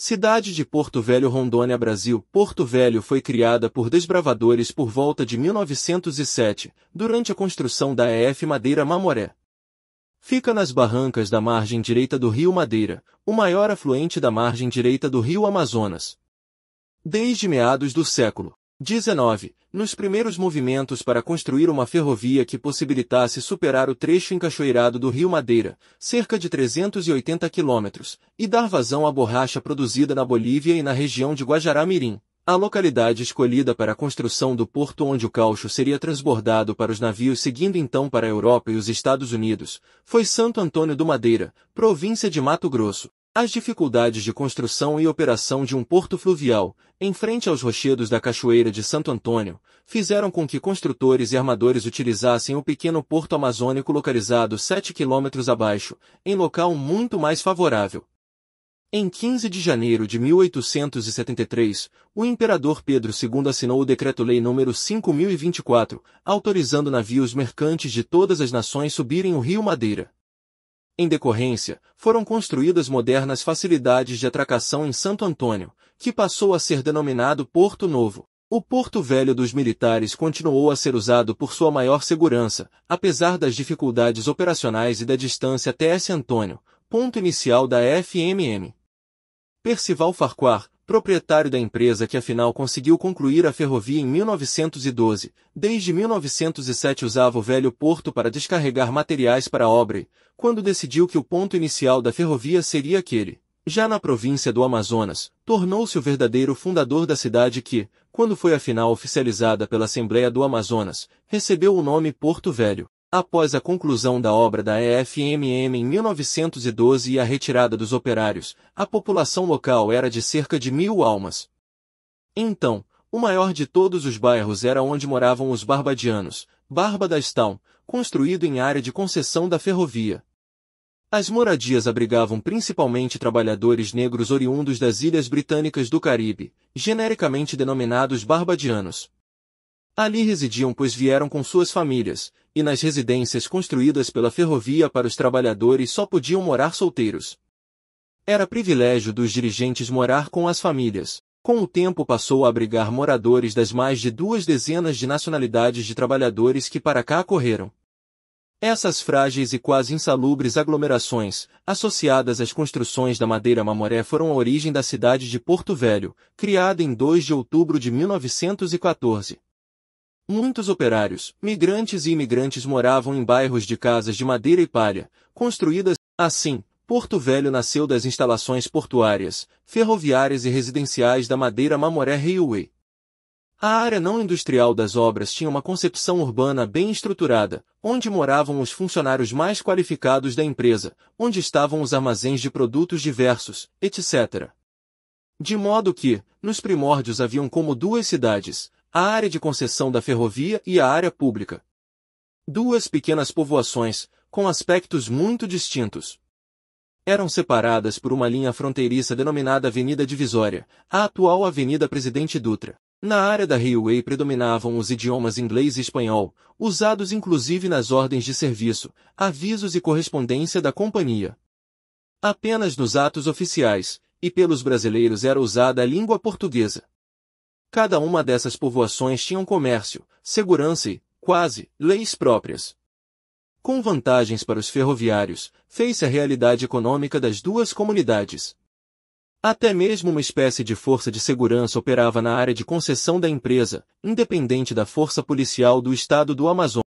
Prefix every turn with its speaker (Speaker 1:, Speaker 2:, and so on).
Speaker 1: Cidade de Porto Velho, Rondônia, Brasil. Porto Velho foi criada por desbravadores por volta de 1907, durante a construção da EF Madeira Mamoré. Fica nas barrancas da margem direita do Rio Madeira, o maior afluente da margem direita do Rio Amazonas. Desde meados do século 19. Nos primeiros movimentos para construir uma ferrovia que possibilitasse superar o trecho encachoeirado do Rio Madeira, cerca de 380 quilômetros, e dar vazão à borracha produzida na Bolívia e na região de Guajará-Mirim, a localidade escolhida para a construção do porto onde o caucho seria transbordado para os navios seguindo então para a Europa e os Estados Unidos, foi Santo Antônio do Madeira, província de Mato Grosso. As dificuldades de construção e operação de um porto fluvial, em frente aos rochedos da Cachoeira de Santo Antônio, fizeram com que construtores e armadores utilizassem o pequeno porto amazônico localizado 7 quilômetros abaixo, em local muito mais favorável. Em 15 de janeiro de 1873, o imperador Pedro II assinou o Decreto-Lei número 5024, autorizando navios mercantes de todas as nações subirem o Rio Madeira. Em decorrência, foram construídas modernas facilidades de atracação em Santo Antônio, que passou a ser denominado Porto Novo. O Porto Velho dos militares continuou a ser usado por sua maior segurança, apesar das dificuldades operacionais e da distância até S. Antônio, ponto inicial da FMM. Percival Farquhar, proprietário da empresa que afinal conseguiu concluir a ferrovia em 1912, desde 1907 usava o velho porto para descarregar materiais para a obra, quando decidiu que o ponto inicial da ferrovia seria aquele. Já na província do Amazonas, tornou-se o verdadeiro fundador da cidade que, quando foi afinal oficializada pela Assembleia do Amazonas, recebeu o nome Porto Velho. Após a conclusão da obra da EFMM em 1912 e a retirada dos operários, a população local era de cerca de mil almas. Então, o maior de todos os bairros era onde moravam os barbadianos, da Town, construído em área de concessão da ferrovia. As moradias abrigavam principalmente trabalhadores negros oriundos das ilhas britânicas do Caribe, genericamente denominados barbadianos. Ali residiam pois vieram com suas famílias, e nas residências construídas pela ferrovia para os trabalhadores só podiam morar solteiros. Era privilégio dos dirigentes morar com as famílias. Com o tempo passou a abrigar moradores das mais de duas dezenas de nacionalidades de trabalhadores que para cá correram. Essas frágeis e quase insalubres aglomerações, associadas às construções da madeira mamoré foram a origem da cidade de Porto Velho, criada em 2 de outubro de 1914. Muitos operários, migrantes e imigrantes moravam em bairros de casas de madeira e palha, construídas assim. Porto Velho nasceu das instalações portuárias, ferroviárias e residenciais da Madeira Mamoré Railway. A área não industrial das obras tinha uma concepção urbana bem estruturada, onde moravam os funcionários mais qualificados da empresa, onde estavam os armazéns de produtos diversos, etc. De modo que, nos primórdios haviam como duas cidades, a área de concessão da ferrovia e a área pública. Duas pequenas povoações, com aspectos muito distintos. Eram separadas por uma linha fronteiriça denominada Avenida Divisória, a atual Avenida Presidente Dutra. Na área da Railway predominavam os idiomas inglês e espanhol, usados inclusive nas ordens de serviço, avisos e correspondência da companhia. Apenas nos atos oficiais, e pelos brasileiros era usada a língua portuguesa. Cada uma dessas povoações tinha um comércio, segurança e, quase, leis próprias. Com vantagens para os ferroviários, fez-se a realidade econômica das duas comunidades. Até mesmo uma espécie de força de segurança operava na área de concessão da empresa, independente da força policial do estado do Amazonas.